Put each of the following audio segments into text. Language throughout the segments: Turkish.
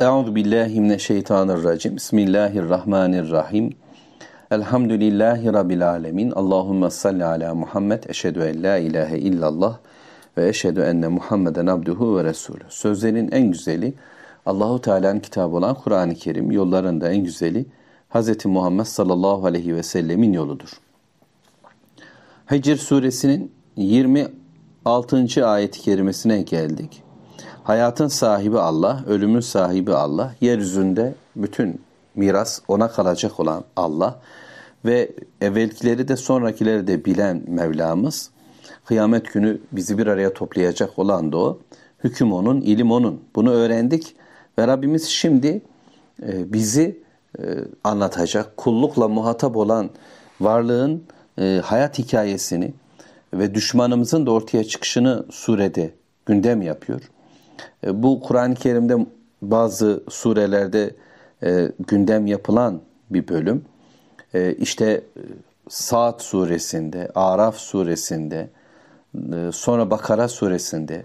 Euzu billahi mineşşeytanirracim. Bismillahirrahmanirrahim. Elhamdülillahi rabbil alamin. Allahumme salli ala Muhammed. Eşhedü en la ilahe illallah ve eşhedü enne Muhammeden abduhu ve resulü. Sözlerin en güzeli Allahu Teala'nın kitabı olan Kur'an-ı Kerim, yollarında en güzeli Hz. Muhammed sallallahu aleyhi ve sellemin yoludur. Hicr suresinin 26. ayet-i kerimesine geldik. Hayatın sahibi Allah, ölümün sahibi Allah, yeryüzünde bütün miras ona kalacak olan Allah ve evvelkileri de sonrakileri de bilen Mevlamız. Kıyamet günü bizi bir araya toplayacak olan da o. Hüküm onun, ilim onun. Bunu öğrendik ve Rabbimiz şimdi e, bizi e, anlatacak. Kullukla muhatap olan varlığın e, hayat hikayesini ve düşmanımızın da ortaya çıkışını surede gündem yapıyor. E, bu Kur'an-ı Kerim'de bazı surelerde e, gündem yapılan bir bölüm. E, işte Saat suresinde, Araf suresinde, sonra Bakara suresinde,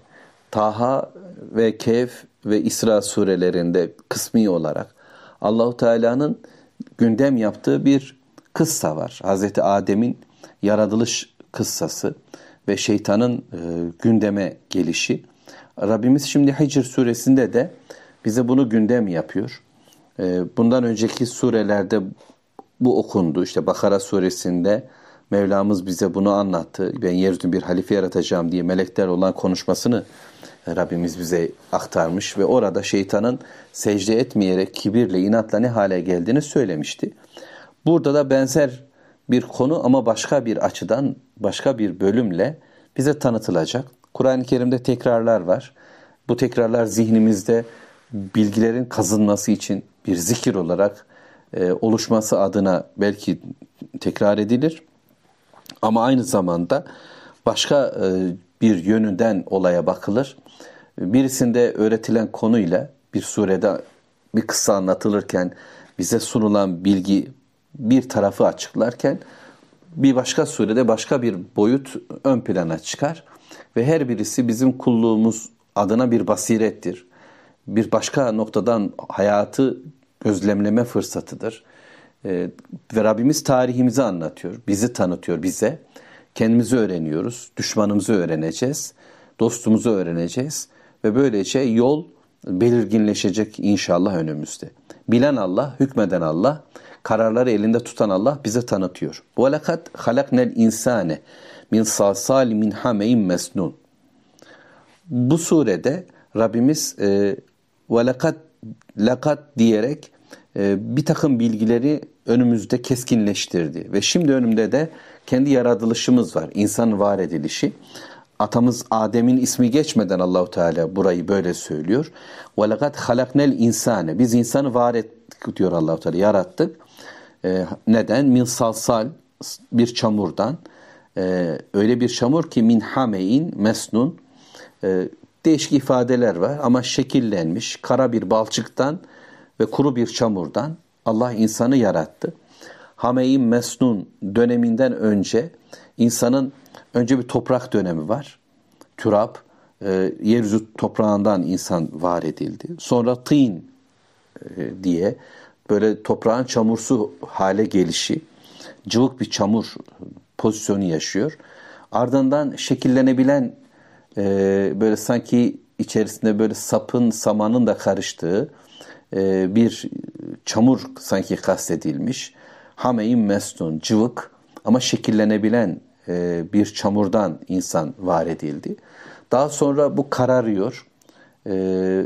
Taha ve Kehf ve İsra surelerinde kısmi olarak Allahu Teala'nın gündem yaptığı bir kıssa var. Hazreti Adem'in yaratılış kıssası ve şeytanın gündeme gelişi. Rabbimiz şimdi Hicr suresinde de bize bunu gündem yapıyor. Ee, bundan önceki surelerde bu okundu. İşte Bakara suresinde Mevlamız bize bunu anlattı. Ben yeryüzünü bir halife yaratacağım diye melekler olan konuşmasını Rabbimiz bize aktarmış ve orada şeytanın secde etmeyerek kibirle, inatla ne hale geldiğini söylemişti. Burada da benzer bir konu ama başka bir açıdan, başka bir bölümle bize tanıtılacak. Kur'an-ı Kerim'de tekrarlar var. Bu tekrarlar zihnimizde bilgilerin kazınması için bir zikir olarak e, oluşması adına belki tekrar edilir. Ama aynı zamanda başka e, bir yönünden olaya bakılır. Birisinde öğretilen konuyla bir surede bir kısa anlatılırken bize sunulan bilgi bir tarafı açıklarken bir başka surede başka bir boyut ön plana çıkar. Ve her birisi bizim kulluğumuz adına bir basirettir. Bir başka noktadan hayatı gözlemleme fırsatıdır. Ee, ve Rabbimiz tarihimizi anlatıyor, bizi tanıtıyor bize. Kendimizi öğreniyoruz, düşmanımızı öğreneceğiz, dostumuzu öğreneceğiz. Ve böylece şey yol belirginleşecek inşallah önümüzde. Bilen Allah, hükmeden Allah, kararları elinde tutan Allah bize tanıtıyor. وَلَكَدْ خَلَقْنَا الْاِنْسَانَ min salsal min hameyin mesnun. Bu surede Rabbimiz e, ve lekat, lekat diyerek e, bir takım bilgileri önümüzde keskinleştirdi. Ve şimdi önümde de kendi yaratılışımız var. İnsan var edilişi. Atamız Adem'in ismi geçmeden Allahu Teala burayı böyle söylüyor. Ve lekat halaknel insane. Biz insanı var ettik diyor Allahu Teala yarattık. E, neden? Min salsal bir çamurdan ee, öyle bir çamur ki min mesnun. Ee, değişik ifadeler var ama şekillenmiş kara bir balçıktan ve kuru bir çamurdan Allah insanı yarattı. Hameyin mesnun döneminden önce insanın önce bir toprak dönemi var. Türap, e, yeryüzü toprağından insan var edildi. Sonra tın e, diye böyle toprağın çamursu hale gelişi, cıvık bir çamur pozisyonu yaşıyor. Ardından şekillenebilen e, böyle sanki içerisinde böyle sapın samanın da karıştığı e, bir çamur sanki kastedilmiş. Hameyin mesnun, cıvık ama şekillenebilen e, bir çamurdan insan var edildi. Daha sonra bu kararıyor e,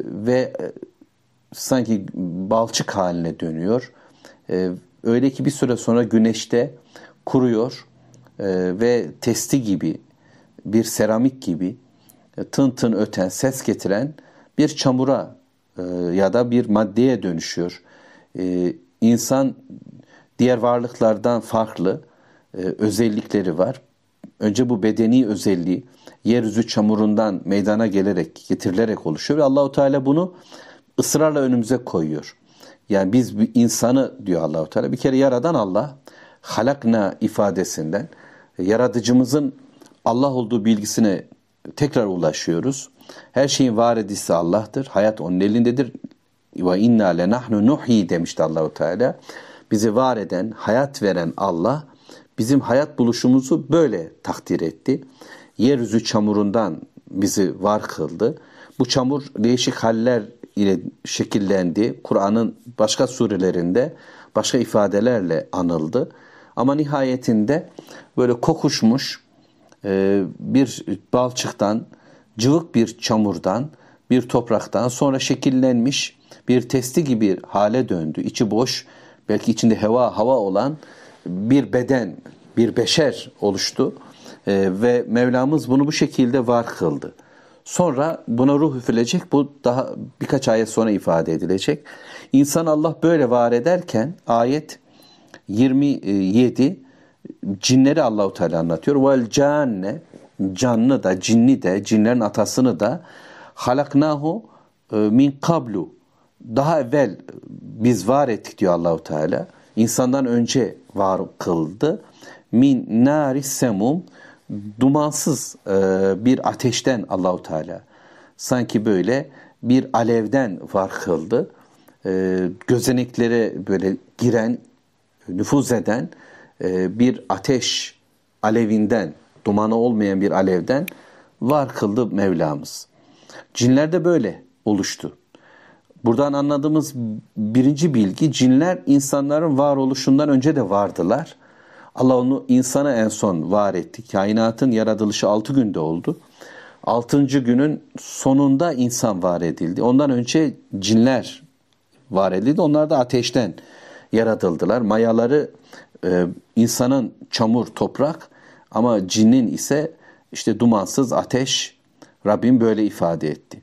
ve e, sanki balçık haline dönüyor. E, öyle ki bir süre sonra güneşte kuruyor ee, ve testi gibi bir seramik gibi e, tın tın öten, ses getiren bir çamura e, ya da bir maddeye dönüşüyor. Ee, insan diğer varlıklardan farklı e, özellikleri var. Önce bu bedeni özelliği yeryüzü çamurundan meydana gelerek, getirilerek oluşuyor ve Allahu Teala bunu ısrarla önümüze koyuyor. Yani biz bir insanı diyor Allahu Teala bir kere yaradan Allah halakna ifadesinden yaratıcımızın Allah olduğu bilgisine tekrar ulaşıyoruz. Her şeyin var edisi Allah'tır. Hayat onun elindedir. Ve inna le nahnu nuhi demişti Allahu Teala. Bizi var eden, hayat veren Allah bizim hayat buluşumuzu böyle takdir etti. Yeryüzü çamurundan bizi var kıldı. Bu çamur değişik haller ile şekillendi. Kur'an'ın başka surelerinde başka ifadelerle anıldı. Ama nihayetinde böyle kokuşmuş e, bir balçıktan, cıvık bir çamurdan, bir topraktan sonra şekillenmiş bir testi gibi bir hale döndü. İçi boş, belki içinde hava hava olan bir beden, bir beşer oluştu. E, ve Mevlamız bunu bu şekilde var kıldı. Sonra buna ruh üfürülecek. Bu daha birkaç ayet sonra ifade edilecek. İnsan Allah böyle var ederken ayet 27 cinleri Allahu Teala anlatıyor. Vel canne canlı da cinni de cinlerin atasını da halaknahu e, min kablu daha evvel biz var ettik diyor Allahu Teala. İnsandan önce var kıldı. Min nari semum dumansız e, bir ateşten Allahu Teala sanki böyle bir alevden var kıldı. E, Gözeneklere böyle giren, nüfuz eden e, bir ateş alevinden, dumanı olmayan bir alevden var kıldı Mevlamız. Cinler de böyle oluştu. Buradan anladığımız birinci bilgi cinler insanların varoluşundan önce de vardılar. Allah onu insana en son var etti. Kainatın yaratılışı 6 günde oldu. Altıncı günün sonunda insan var edildi. Ondan önce cinler var edildi. Onlar da ateşten yaratıldılar. Mayaları ee, insanın çamur, toprak ama cinin ise işte dumansız ateş. Rabbim böyle ifade etti.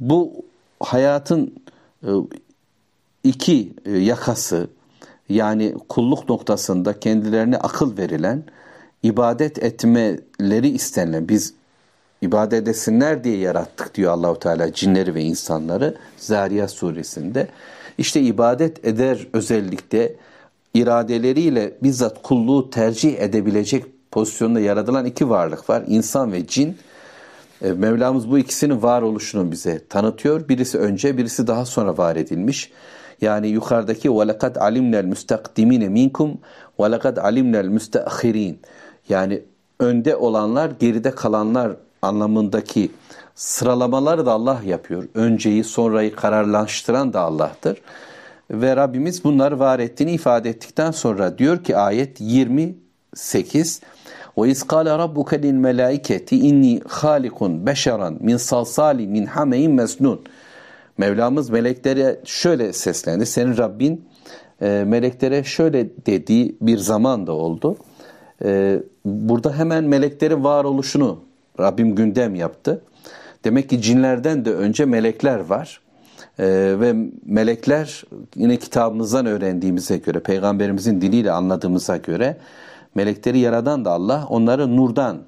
Bu hayatın e, iki e, yakası yani kulluk noktasında kendilerine akıl verilen, ibadet etmeleri istenilen biz ibadet edesinler diye yarattık diyor Allahu Teala cinleri ve insanları Zariyat suresinde. İşte ibadet eder özellikle iradeleriyle bizzat kulluğu tercih edebilecek pozisyonda yaratılan iki varlık var. İnsan ve cin. E, Mevlamız bu ikisinin varoluşunu bize tanıtıyor. Birisi önce, birisi daha sonra var edilmiş. Yani yukarıdaki وَلَقَدْ عَلِمْنَا الْمُسْتَقْدِم۪ينَ مِنْكُمْ وَلَقَدْ عَلِمْنَا الْمُسْتَأْخِر۪ينَ Yani önde olanlar, geride kalanlar anlamındaki sıralamaları da Allah yapıyor. Önceyi, sonrayı kararlaştıran da Allah'tır ve Rabbimiz bunları var ettiğini ifade ettikten sonra diyor ki ayet 28 ve izkale rabbuke lil melaiketi inni halikun beşeran min salsali min hameyin mesnun. Mevlamız meleklere şöyle seslendi. Senin Rabbin e, meleklere şöyle dediği bir zaman da oldu. E, burada hemen meleklerin varoluşunu Rabbim gündem yaptı. Demek ki cinlerden de önce melekler var e, ve melekler yine kitabımızdan öğrendiğimize göre, peygamberimizin diliyle anladığımıza göre melekleri yaradan da Allah onları nurdan,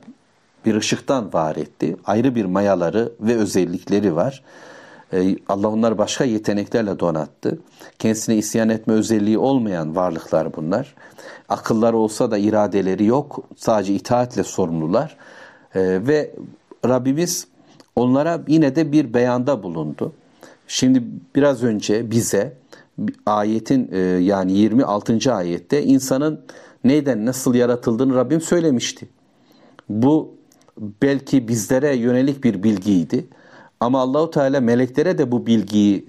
bir ışıktan var etti. Ayrı bir mayaları ve özellikleri var. E, Allah onları başka yeteneklerle donattı. Kendisine isyan etme özelliği olmayan varlıklar bunlar. Akılları olsa da iradeleri yok. Sadece itaatle sorumlular. E, ve Rabbimiz onlara yine de bir beyanda bulundu. Şimdi biraz önce bize ayetin e, yani 26. ayette insanın neyden nasıl yaratıldığını Rabbim söylemişti. Bu belki bizlere yönelik bir bilgiydi. Ama Allahu Teala meleklere de bu bilgiyi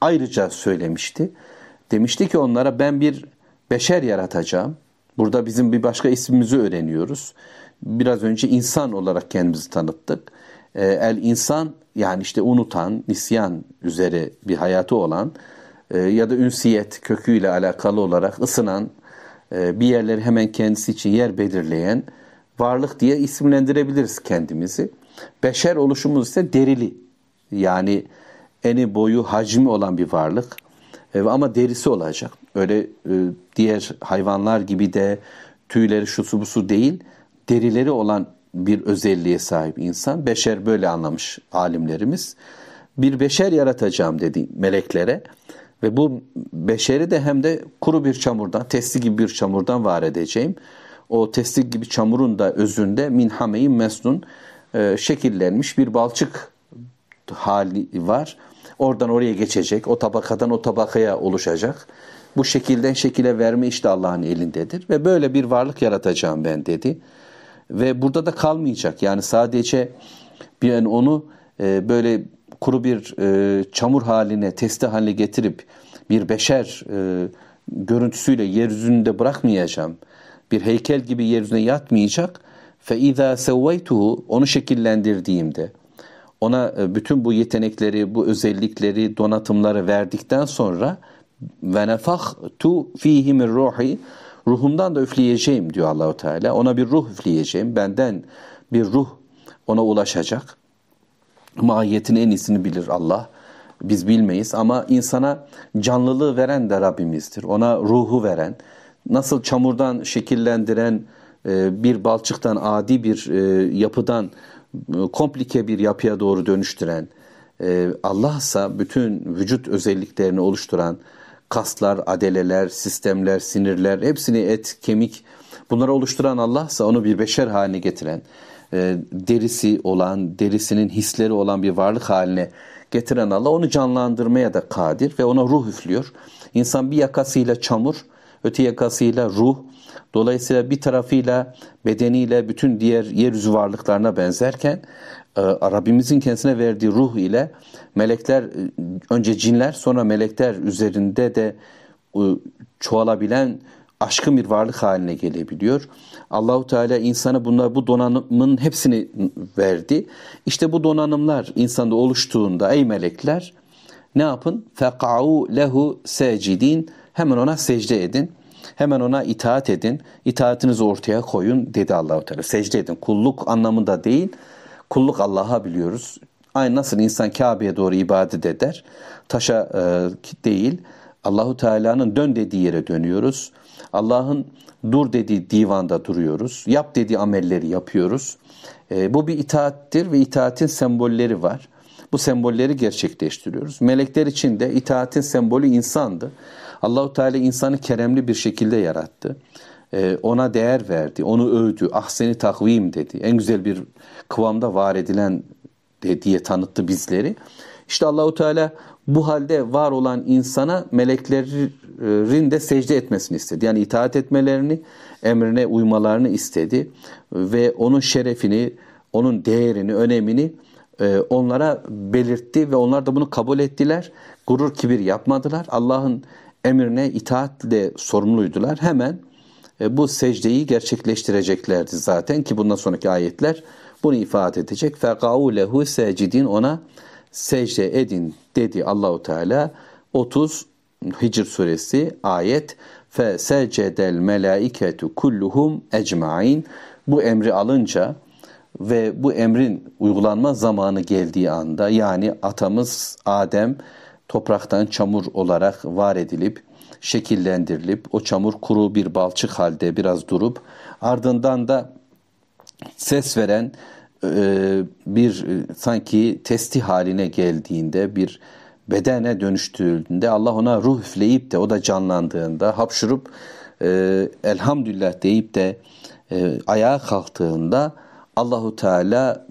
ayrıca söylemişti. Demişti ki onlara ben bir beşer yaratacağım. Burada bizim bir başka ismimizi öğreniyoruz. Biraz önce insan olarak kendimizi tanıttık e, el insan yani işte unutan, nisyan üzere bir hayatı olan e, ya da ünsiyet köküyle alakalı olarak ısınan, e, bir yerleri hemen kendisi için yer belirleyen varlık diye isimlendirebiliriz kendimizi. Beşer oluşumuz ise derili yani eni boyu hacmi olan bir varlık e, ama derisi olacak. Öyle e, diğer hayvanlar gibi de tüyleri şusu değil derileri olan bir özelliğe sahip insan. Beşer böyle anlamış alimlerimiz. Bir beşer yaratacağım dedi meleklere. Ve bu beşeri de hem de kuru bir çamurdan, testi gibi bir çamurdan var edeceğim. O testi gibi çamurun da özünde minhameyi mesnun e, şekillenmiş bir balçık hali var. Oradan oraya geçecek, o tabakadan o tabakaya oluşacak. Bu şekilden şekile verme işte Allah'ın elindedir ve böyle bir varlık yaratacağım ben dedi ve burada da kalmayacak. Yani sadece bir an onu e, böyle kuru bir e, çamur haline, testi haline getirip bir beşer e, görüntüsüyle yeryüzünde bırakmayacağım. Bir heykel gibi yeryüzüne yatmayacak. فَاِذَا سَوَّيْتُهُ Onu şekillendirdiğimde, ona e, bütün bu yetenekleri, bu özellikleri, donatımları verdikten sonra ve tu fihi min ruhi Ruhumdan da üfleyeceğim diyor Allahu Teala. Ona bir ruh üfleyeceğim. Benden bir ruh ona ulaşacak. Mahiyetin en iyisini bilir Allah. Biz bilmeyiz ama insana canlılığı veren de Rabbimizdir. Ona ruhu veren, nasıl çamurdan şekillendiren, e, bir balçıktan adi bir e, yapıdan e, komplike bir yapıya doğru dönüştüren, Allahsa bütün vücut özelliklerini oluşturan, kaslar, adeleler, sistemler, sinirler hepsini et, kemik bunları oluşturan Allahsa onu bir beşer haline getiren, e, derisi olan, derisinin hisleri olan bir varlık haline getiren Allah onu canlandırmaya da kadir ve ona ruh üflüyor. İnsan bir yakasıyla çamur, öte yakasıyla ruh, dolayısıyla bir tarafıyla bedeniyle bütün diğer yeryüzü varlıklarına benzerken e, Rabbimizin kendisine verdiği ruh ile melekler, e, önce cinler sonra melekler üzerinde de e, çoğalabilen aşkın bir varlık haline gelebiliyor. Allahu Teala insana bunlar bu donanımın hepsini verdi. İşte bu donanımlar insanda oluştuğunda ey melekler ne yapın? Feka'u lehu secidin Hemen ona secde edin. Hemen ona itaat edin. İtaatinizi ortaya koyun dedi Allahu Teala. Secde edin. Kulluk anlamında değil. Kulluk Allah'a biliyoruz. Aynı nasıl insan Kabe'ye doğru ibadet eder. Taşa e, değil. Allahu Teala'nın dön dediği yere dönüyoruz. Allah'ın dur dediği divanda duruyoruz. Yap dediği amelleri yapıyoruz. E, bu bir itaattir ve itaatin sembolleri var. Bu sembolleri gerçekleştiriyoruz. Melekler için de itaatin sembolü insandı. Allahu Teala insanı keremli bir şekilde yarattı. Ee, ona değer verdi, onu övdü, ah seni takvim dedi. En güzel bir kıvamda var edilen diye tanıttı bizleri. İşte Allahu Teala bu halde var olan insana meleklerin de secde etmesini istedi. Yani itaat etmelerini, emrine uymalarını istedi ve onun şerefini, onun değerini, önemini e, onlara belirtti ve onlar da bunu kabul ettiler. Gurur kibir yapmadılar. Allah'ın emrine itaatle sorumluydular. Hemen e, bu secdeyi gerçekleştireceklerdi zaten ki bundan sonraki ayetler bunu ifade edecek. فَقَعُوا لَهُ سَجِدِينَ Ona secde edin dedi Allahu Teala 30 Hicr suresi ayet secedel melaiketu kulluhum اَجْمَعِينَ Bu emri alınca ve bu emrin uygulanma zamanı geldiği anda yani atamız Adem topraktan çamur olarak var edilip şekillendirilip o çamur kuru bir balçık halde biraz durup ardından da ses veren e, bir e, sanki testi haline geldiğinde bir bedene dönüştürüldüğünde Allah ona ruh üfleyip de o da canlandığında hapşurup e, elhamdülillah deyip de e, ayağa kalktığında Allahu Teala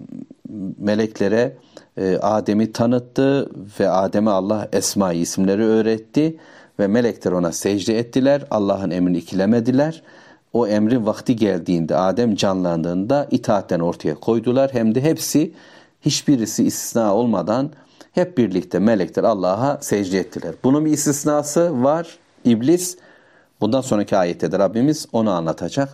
meleklere ee, Adem'i tanıttı ve Adem'e Allah esma isimleri öğretti ve melekler ona secde ettiler. Allah'ın emrini ikilemediler. O emrin vakti geldiğinde Adem canlandığında itaatten ortaya koydular. Hem de hepsi hiçbirisi istisna olmadan hep birlikte melekler Allah'a secde ettiler. Bunun bir istisnası var. İblis bundan sonraki ayette de Rabbimiz onu anlatacak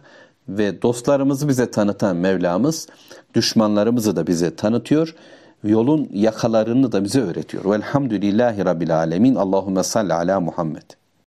ve dostlarımızı bize tanıtan Mevlamız düşmanlarımızı da bize tanıtıyor yolun yakalarını da bize öğretiyor. Velhamdülillahi Rabbil Alemin. Allahümme salli ala Muhammed.